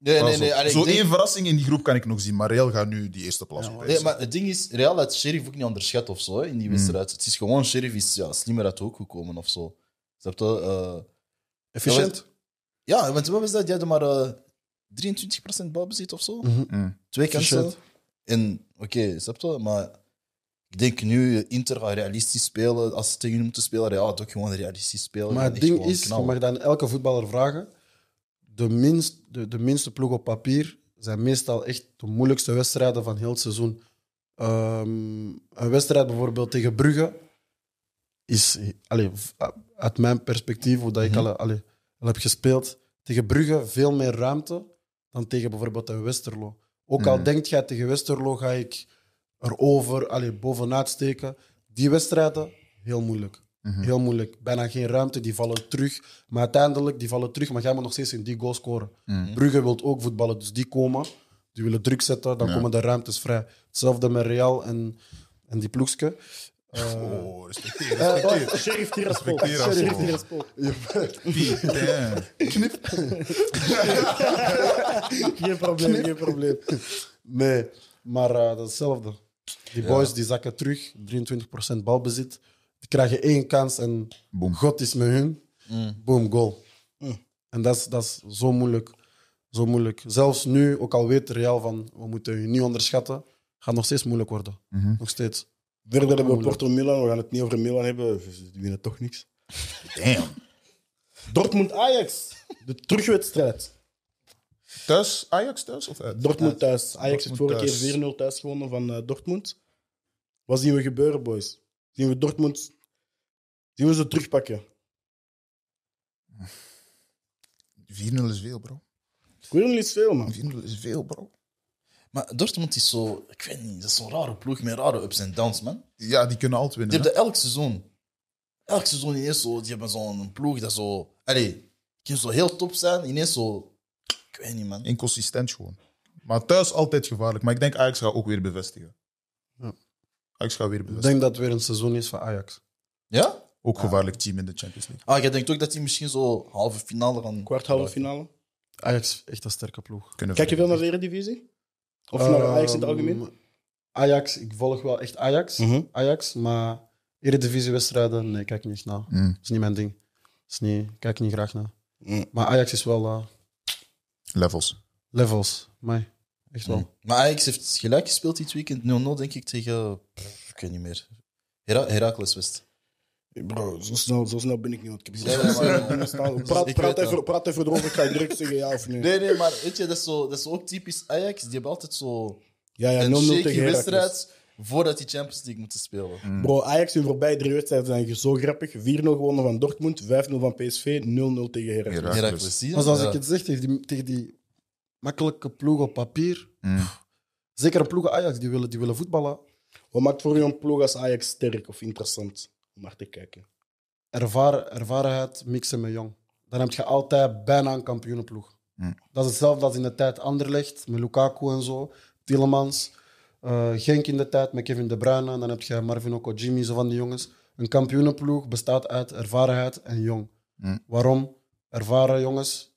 Nee, nee, nee. Zo één verrassing in die groep kan ik nog zien, maar Real gaat nu die eerste plaats ja, Nee, maar het ding is, Real had Sheriff ook niet onderschat of zo hè, in die hmm. wedstrijd. Het is gewoon, Sheriff is ja, slimmer dat ook gekomen of zo. ze hebben Eh, Efficiënt. ja, want wat was dat? Die hadden maar 23% eh, balbezit of zo. Mhm. Hmm. Twee kansen. En oké, snap hebben Maar ik denk nu, Inter gaat realistisch spelen. Als ze tegen hem moeten spelen, Real had ook gewoon realistisch spelen. Maar het ding is, knallen. je mag dan elke voetballer vragen, de minst de, de minste ploeg op papier zijn meestal echt de moeilijkste wedstrijden van heel het seizoen. Ehm, een wedstrijd bijvoorbeeld tegen Brugge is, allez, uit mijn perspectief, hoe dat ik mhm. al, allez, heb gespeeld, tegen Brugge veel meer ruimte dan tegen bijvoorbeeld een Westerlo. Ook al mhm. denkt jij tegen Westerlo ga ik erover, allez, bovenuit steken. Die wedstrijden, heel moeilijk. Mhm. Heel moeilijk. Bijna geen ruimte, die vallen terug. Maar uiteindelijk, die vallen terug, maar jij moet nog steeds in die goal scoren. Mhm. Brugge wil ook voetballen, dus die komen. Die willen druk zetten, dan komen de ruimtes vrij. Hetzelfde met Real en, en die ploegske. oh, eh, respecteer, eh, respecteer. Oh, sheriff Tiraspol. Sheriff Knip. geen probleem, geen probleem. Nee, maar eh, dat is hetzelfde. Die boys die zakken terug, 23% balbezit. Die krijgen één kans en Boom. God is met hun. Mm. Boom, goal. Mm. En dat is, zo moeilijk. Zo moeilijk. Zelfs nu, ook al weet Real van we moeten je niet onderschatten, gaat nog steeds moeilijk worden. Mhm. Nog steeds. Verder hebben we Porto Milan, we gaan het niet over Milan hebben, dus die winnen toch niks. Damn. Dortmund Ajax, de terugwedstrijd. Thuis, Ajax thuis? Of uit? Eh, eh, Dortmund thuis. Ajax heeft vorige keer 4-0 thuis gewonnen van eh, Dortmund. Wat zien we gebeuren, boys? Zien we Dortmund zien we ze terugpakken? 4-0 is veel, bro. 4-0 is veel, man. 4-0 is veel, bro. Maar Dortmund is zo, ik weet niet, dat is zo'n rare ploeg met rare ups en downs, man. Ja, die kunnen altijd winnen. Die hebben elk seizoen, elk seizoen ineens zo, die hebben zo'n ploeg dat zo, allee, kan zo heel top zijn, ineens zo, ik weet niet, man. Inconsistent gewoon. Maar thuis altijd gevaarlijk, maar ik denk Ajax gaat ook weer bevestigen. Ajax ah, gaat weer Ik denk dat het weer een seizoen is van Ajax. Ja? Ook gevaarlijk team in de Champions League. Ah, jij denkt ook dat hij misschien zo halve finale kwart Kwarthalve finale. Ajax is echt een sterke ploeg. Kijk je veel naar de Eredivisie? Of naar ehm, Ajax in het algemeen? Ajax, ik volg wel echt Ajax. Mhm. Ajax, maar Eredivisie-wedstrijden, nee, kijk niet naar. Mm. Dat is niet mijn ding. Dat is niet, kijk niet graag naar. Mm. Maar Ajax is wel eh, Levels. levels. mij. Echt wel. Maar Ajax heeft gelijk gespeeld dit weekend. 0-0 denk ik tegen... Pff, ik weet niet meer. Hera Heracles West. bro, zo snel, zo snel ben ik niet. Ik heb ja, maar, praat, praat, even, praat even erover, ik ga je direct zeggen ja of nee. Nee, nee, maar weet je, dat is, zo, dat is ook typisch Ajax. Die hebben altijd zo ja, ja, een shaky wedstrijd voordat die Champions League moet spelen. Mm. Bro, Ajax in voorbij drie wedstrijden zijn zo grappig. 4-0 gewonnen van Dortmund, 5-0 van PSV, 0-0 tegen Heracles. Als Maar zoals ik het zeg, die, tegen die makkelijke ploeg op papier. Mm. Zeker een ploeg Ajax, die willen, die willen voetballen. Wat maakt voor jou een ploeg als Ajax sterk of interessant om naar te kijken? Ervaar, ervarenheid mixen met jong. Dan heb je altijd bijna een kampioenenploeg. Mm. Dat is hetzelfde als in de tijd Anderlecht, met Lukaku en zo, Tillemans. Uh, eh, Genk in de tijd met Kevin De Bruyne. Dan heb je Marvin Oko, Jimmy, zo van die jongens. Een kampioenenploeg bestaat uit ervarenheid en jong. Mm. Waarom? Ervaren jongens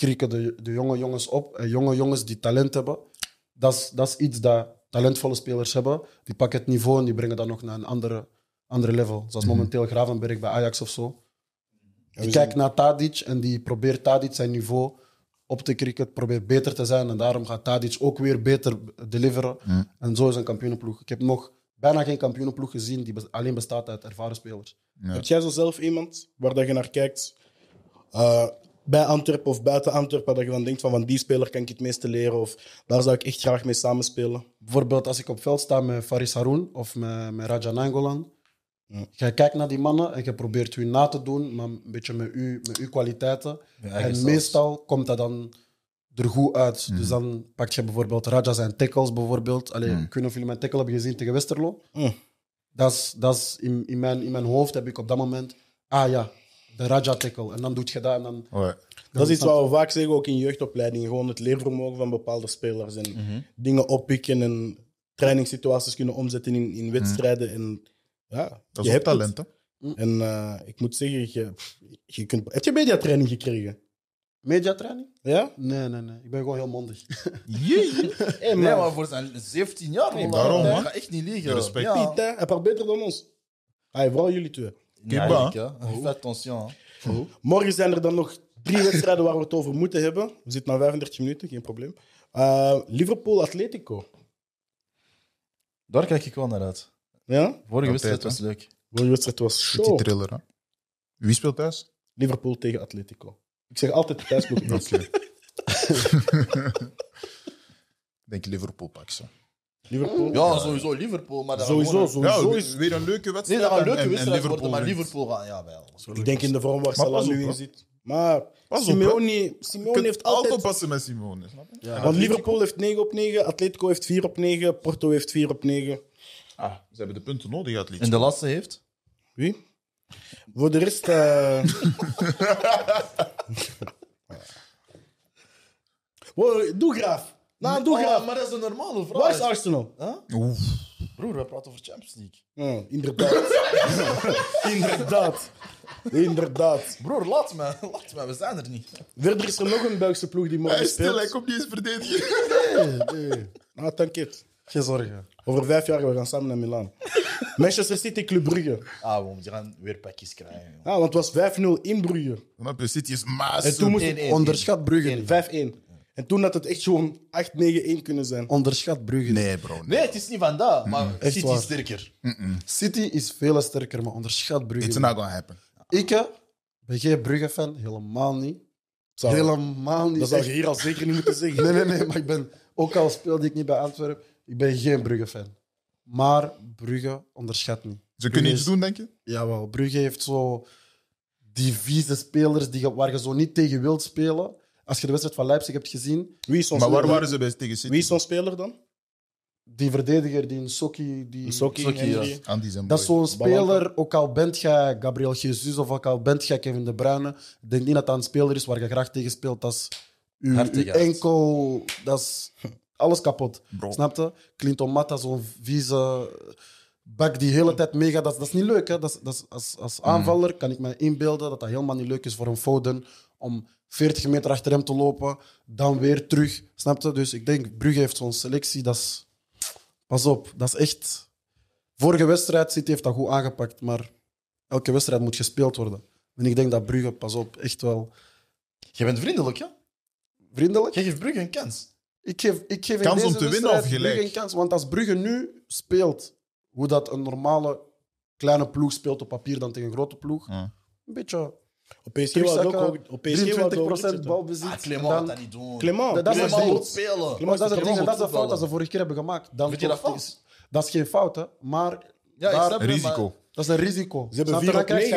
krikken de, de jonge jongens op. En jonge jongens die talent hebben, dat is, dat is iets dat talentvolle spelers hebben. Die pakken het niveau en die brengen dat nog naar een andere, andere level. Zoals mhm. momenteel Gravenberg bij Ajax of zo. Ja, die kijkt naar Tadic en die probeert Tadic zijn niveau op te krieken. Probeert beter te zijn en daarom gaat Tadic ook weer beter deliveren. Mhm. En zo is een kampioenenploeg. Ik heb nog bijna geen kampioenenploeg gezien die alleen bestaat uit ervaren spelers. Ja. Heb jij zo zelf iemand waar dat je naar kijkt? Eh, bij Antwerpen of buiten Antwerpen, dat je dan denkt van, van die speler kan ik het meeste leren of daar zou ik echt graag mee samenspelen? Bijvoorbeeld als ik op veld sta met Faris Haroun of met, met Raja Nangolan. Ja. Je kijkt naar die mannen en je probeert hun na te doen, maar een beetje met, u, met uw kwaliteiten. en meestal komt dat dan er goed uit. Mhm. Dus dan pak je bijvoorbeeld Raja zijn tackles. Bijvoorbeeld. Allee, mm. Ik weet niet of jullie mijn tackle hebben gezien tegen Westerlo. Dat is, dat is in, in, mijn, in mijn hoofd heb ik op dat moment... Ah ja, de Raja tackle. En dan doet je dat. dan, Dat is iets wat we vaak zeggen ook in jeugdopleidingen. Gewoon het leervermogen van bepaalde spelers. En mhm. dingen oppikken en trainingssituaties kunnen omzetten in, in wedstrijden. En, ja, dat je is hebt talent, mm. En eh, ik moet zeggen, je, je kunt, heb je mediatraining gekregen? Mediatraining? Ja? Nee, nee, nee. Ik ben gewoon heel mondig. Jee! nee, maar voor zijn 17 jaar. Nee, daarom, man. Ik ga echt niet liegen. Respect. Ja. Piet, hè? Hij praat beter dan ons. vooral jullie twee. Keba. Ja, attention. Hè. Morgen zijn er dan nog drie wedstrijden waar we het over moeten hebben. We zitten na 35 minuten, geen probleem. Eh, Liverpool Atletico. Daar kijk ik wel naar uit. Ja? Vorige wedstrijd was leuk. Vorige wedstrijd was show. thriller, Wie speelt thuis? Liverpool tegen Atletico. Ik zeg altijd thuis. moet Ik denk Liverpool pak ze. Liverpool? Ja, sowieso Liverpool. Maar Sowieso, is- weer een leuke Nee, wedstrijd. dat en- leuke wedstrijd maar Liverpool gaat... Ja, wel. Ik denk in de vorm waar Salah nu in zit. Maar Simone Simeone, Simeone heeft altijd... passen met Simone. Want Liverpool heeft 9 op 9, Atletico heeft 4 op 9, Porto heeft 4 op 9. Ah, ze hebben de punten nodig Atletico. En de laatste heeft? Wie? Voor de rest... Eh, doe graaf. Nou, doe oh, graag. maar dat is een normale vraag. Waar is Arsenal? Huh? Oef. Broer, we praten over Champions League. inderdaad. inderdaad. Inderdaad. Broer, laat me. Laat me. We zijn er niet. Verder is er nog een Belgische ploeg die morgen Hij is stil, hij komt niet eens verdedigen. Nee, nee. Ah, dank je. Geen zorgen. Over vijf jaar gaan we gaan samen naar Milaan. Manchester City, Club Brugge. Ah, we gaan weer pakjes krijgen. Ah, want het was 5-0 in Brugge. heb City is maas. En toen moest 1-1. onderschat Brugge. 5-1. En toen had het echt gewoon 8-9-1 kunnen zijn. Onderschat Brugge. Nee, bro. Nee, het is niet van dat, maar City is sterker. City is veel sterker, maar onderschat Brugge. It's not gonna happen. Ik eh, ben geen Brugge-fan, helemaal niet. Zou- Helemaal niet. Dat zou je hier al zeker niet moeten zeggen. Nee, nee, nee, maar ik ben, ook al speelde ik niet bij Antwerpen, ik ben geen Brugge-fan. Maar Brugge onderschat niet. Ze kunnen iets doen, denk je? Jawel, Brugge heeft zo die vieze spelers die, waar je zo niet tegen wilt spelen. Als je de wedstrijd van Leipzig hebt gezien, wie is Maar waar waren ze bij tegen Wie is zo'n speler dan? Die verdediger, die Soki, die Soki, Soki ja. Dat is zo'n speler, ook al bent jij Gabriel Jesus of ook al bent jij Kevin De Bruyne, ik denk niet dat dat een speler is waar je graag tegen speelt. Dat is uw, enkel, dat is alles kapot. Snapte? Clinton Matta, zo'n vieze back die hele tijd meegaat. Dat, dat is niet leuk. Hè? Dat, dat, als, als mhm. aanvaller kan ik me inbeelden dat dat helemaal niet leuk is voor een Foden om 40 meter achter hem te lopen, dan weer terug. Snap je? Dus ik denk, Brugge heeft zo'n selectie. Dat Pas op, dat is echt... Vorige wedstrijd, City heeft dat goed aangepakt, maar elke wedstrijd moet gespeeld worden. En ik denk dat Brugge, pas op, echt wel... Je bent vriendelijk, ja? Vriendelijk? Je geeft Brugge een kans. Ik geef, ik geef kans om te winnen of gelijk? een kans, want als Brugge nu speelt hoe dat een normale kleine ploeg speelt op papier dan tegen een grote ploeg, een beetje op PSG was ook Op PSG was 23% balbezit. Ah, Clement gaat dat niet doen. Clement, dat, is een moet spelen. Clement, dat, is ding, dat is een fout dat ze vorige keer hebben gemaakt. Dan je dat fout? Dat is geen fout, hè. Maar... Ja, daar, een risico. Maar, dat is een risico. Ze hebben vier dan, krijg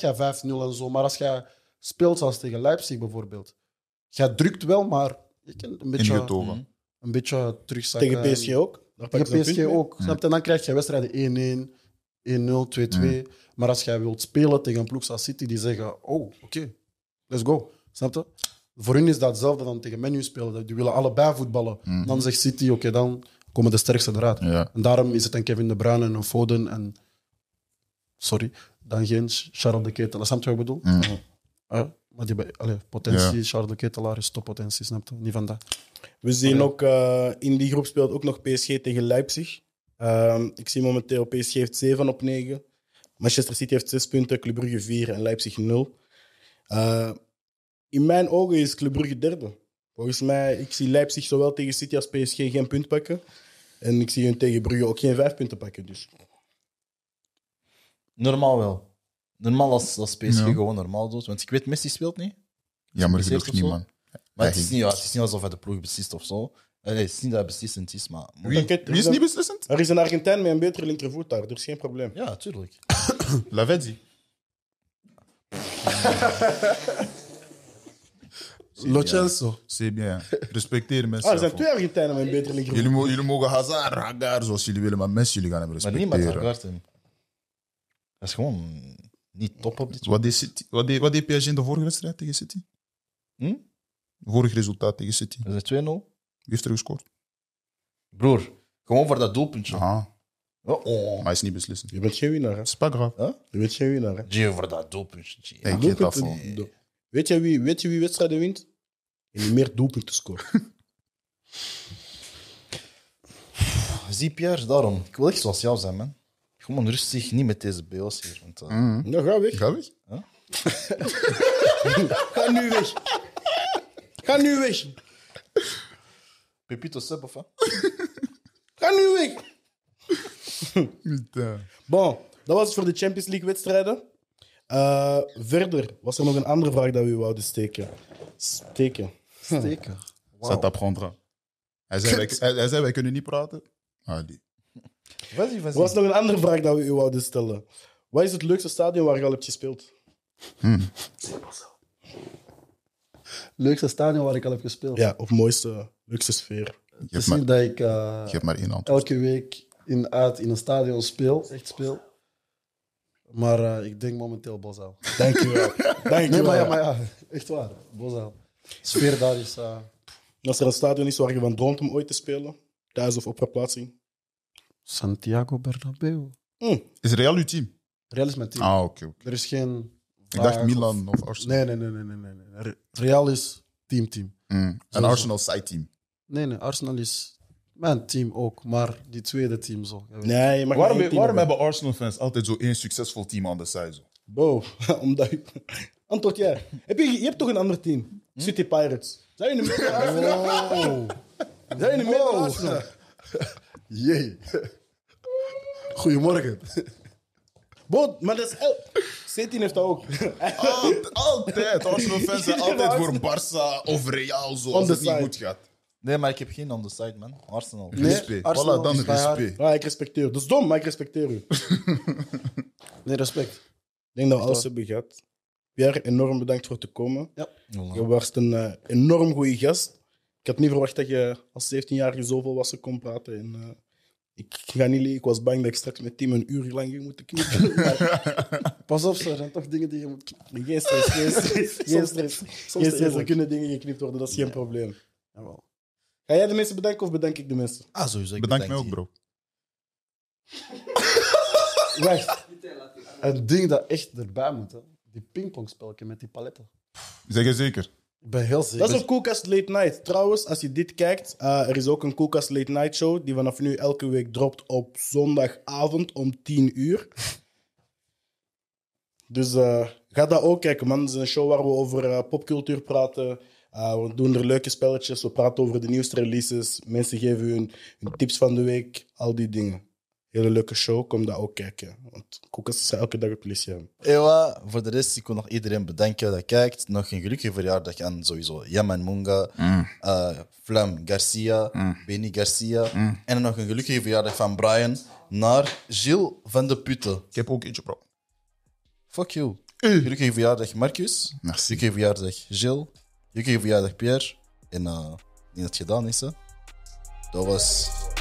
je 5-0 dus- en zo. Maar als jij speelt zoals tegen Leipzig bijvoorbeeld. Jij drukt wel, maar je een beetje, Ingetogen. Mhm. een beetje terugzakken. Tegen PSG ook? Tegen PSG ook, snap je? En dan krijg je wedstrijden 1-1, 1-0, 2-2. Maar als jij wilt spelen tegen een ploeg zoals City, die zeggen: Oh, oké, let's go. Snap je? Voor hun is dat hetzelfde dan tegen menu spelen. Die willen allebei voetballen. Mhm. Dan zegt City: Oké, dan komen de sterkste eruit. En daarom is het een Kevin De Bruyne en een Foden en. Sorry, dan geen Charles de Ketelaar. Snap je wat ik bedoel? Mhm. Eh, maar die potentie, ja. Charles de Ketelaar is toppotentie, snap je? Niet van dat. We zien ook eh, in die groep speelt ook nog PSG tegen Leipzig. Ehm, ik zie momenteel PSG heeft 7 op 9. Manchester City heeft zes punten, Club Brugge vier en Leipzig nul. Eh, in mijn ogen is Club Brugge derde. Volgens mij, ik zie Leipzig zowel tegen City als PSG geen punt pakken. En ik zie hun tegen Brugge ook geen vijf punten pakken. Dus. Normaal wel. Normaal als, als PSG gewoon normaal doet. Want ik weet, Messi speelt niet. Ja, genoeg niet, man. Maar het is niet, ja, het is niet alsof hij de ploeg beslist of zo. Nee, het is niet dat hij beslissend is, maar... Wie, Wie is niet beslissend? Er is een Argentijn met een betere linkervoet daar, dus geen probleem. Ja, tuurlijk. L'avait dit. Lo C'est bien. Respecteer mensen. Ah, er zijn twee Argentijnen maar een betere groep. Jullie, jullie mogen Hazard, Hagar, zoals jullie willen, maar mensen, jullie gaan hem Maar niet met aanvaardt Dat is gewoon niet top op dit moment. Wat is wat, wat deed PSG in de vorige wedstrijd tegen City? Hm? Vorig resultaat tegen City. Dat is 2-0. heeft er gescoord? Broer, gewoon voor dat doelpuntje. Aha. Oh, oh, Maar hij is niet beslissen. Je bent geen winnaar. Het is pas grave. Huh? Je bent geen winnaar. Je Gio voor dat doelpunt. Weet je wie, weet je wie wedstrijden wint? En je meer doelpunten scoort. Zie Pierre, daarom. Ik wil echt zoals jou zijn, man. Gewoon rustig, niet met deze BO's hier. Want, eh, mhm. nou, ga weg. Ga weg. ga nu weg. Ga nu weg. Pepito Sub, of Ga nu weg. Eh. Bon, dat was het voor de Champions League wedstrijden. Eh, verder was er nog een andere vraag dat we u steken. Steken. Steken. Ça Hij zei, wij, kunnen niet praten. Ah, die. was nog een andere vraag dat we u wilden stellen. Wat is het leukste stadion waar je al hebt gespeeld? Hm. Leukste stadion waar ik al heb gespeeld. Ja, of mooiste, leukste sfeer. Je Het maar, dat ik eh, maar één antwoord. elke week in, uit in een stadion speel, echt speel. Maar eh, ik denk momenteel Bozaal. Dankjewel. Dankjewel. Nee, maar ja, maar ja, echt waar. Bozaal. Sfeer daar is... Uh... Als er een stadion is waar je van droomt om ooit te spelen, thuis of op verplaatsing? Santiago Bernabeu. Mm. Is Real uw team? Real is mijn team. Ah, oké. oké Er is geen... Ik dacht Milan of, Arsenal. Nee, nee, nee. nee, nee, nee. Real is team-team. Een hmm. Arsenal side-team? Nee, nee. Arsenal is mijn team ook, maar die tweede team zo. Nee, waarom team waarom hebben Arsenal-fans altijd zo één succesvol team aan de zij? Bo, omdat... Antwoord jij. Heb je, je hebt toch een ander team? City Pirates. Zijn jullie met Arsenal? Oh. Zijn jullie de Arsenal? Jee. Goedemorgen. Bo, maar dat is... City heeft dat ook. altijd. Arsenal-fans zijn altijd voor Barça of Real, zo, als het niet goed gaat. Nee, maar ik heb geen on the side, man. Arsenal. Nee, Arsenal Voilà, dan Ja, ah, ik respecteer u. Dat is dom, maar ik respecteer u. nee, respect. Ik denk dat we alles hebben gehad. Pierre, enorm bedankt voor te komen. Je was een eh, enorm goede gast. Ik had niet verwacht dat je als 17-jarige zoveel was kon praten. En, eh, ik ga niet liegen, ik was bang dat ik straks met Tim een uur lang ging moeten knippen. Pas op, zo, er zijn toch dingen die je moet knippen. geen stress, geen stress. er kunnen dingen geknipt worden, dat is geen probleem. Jawel. Ga jij de mensen bedenken of bedank ik de mensen? Ah, sowieso. Ik Bedankt mij ook, bro. Wacht. Een ding dat echt erbij moet, hè. Die pingpongspelje met die paletten. Zeg je zeker? Ik ben heel zeker. Dat is een Koelkast Late Night. Trouwens, als je dit kijkt, eh, er is ook een Koelkast Late Night show die vanaf nu elke week dropt op zondagavond om 10 uur. Dus eh, ga dat ook kijken, man. Dat is een show waar we over eh, popcultuur praten, eh, we doen er leuke spelletjes, we praten over de nieuwste releases. Mensen geven hun, tips van de week, al die dingen. Hele leuke show, kom daar ook kijken. Want Koek zijn elke dag op plezier. Ewa, voor de rest, ik wil nog iedereen bedanken dat kijkt. Nog een gelukkige verjaardag aan sowieso Yaman Munga, mm. Eh, Flam Garcia, mm. Benny Garcia. Mm. En nog een gelukkige verjaardag van Brian naar Gilles van de Putten. Ik heb ook eentje, bro. Fuck you. Eh. Gelukkige verjaardag, Marcus. Merci. Gelukkige verjaardag, Gilles. Ik verjaardag, Pierre. En eh, ik in het gedaan is. Hè? Dat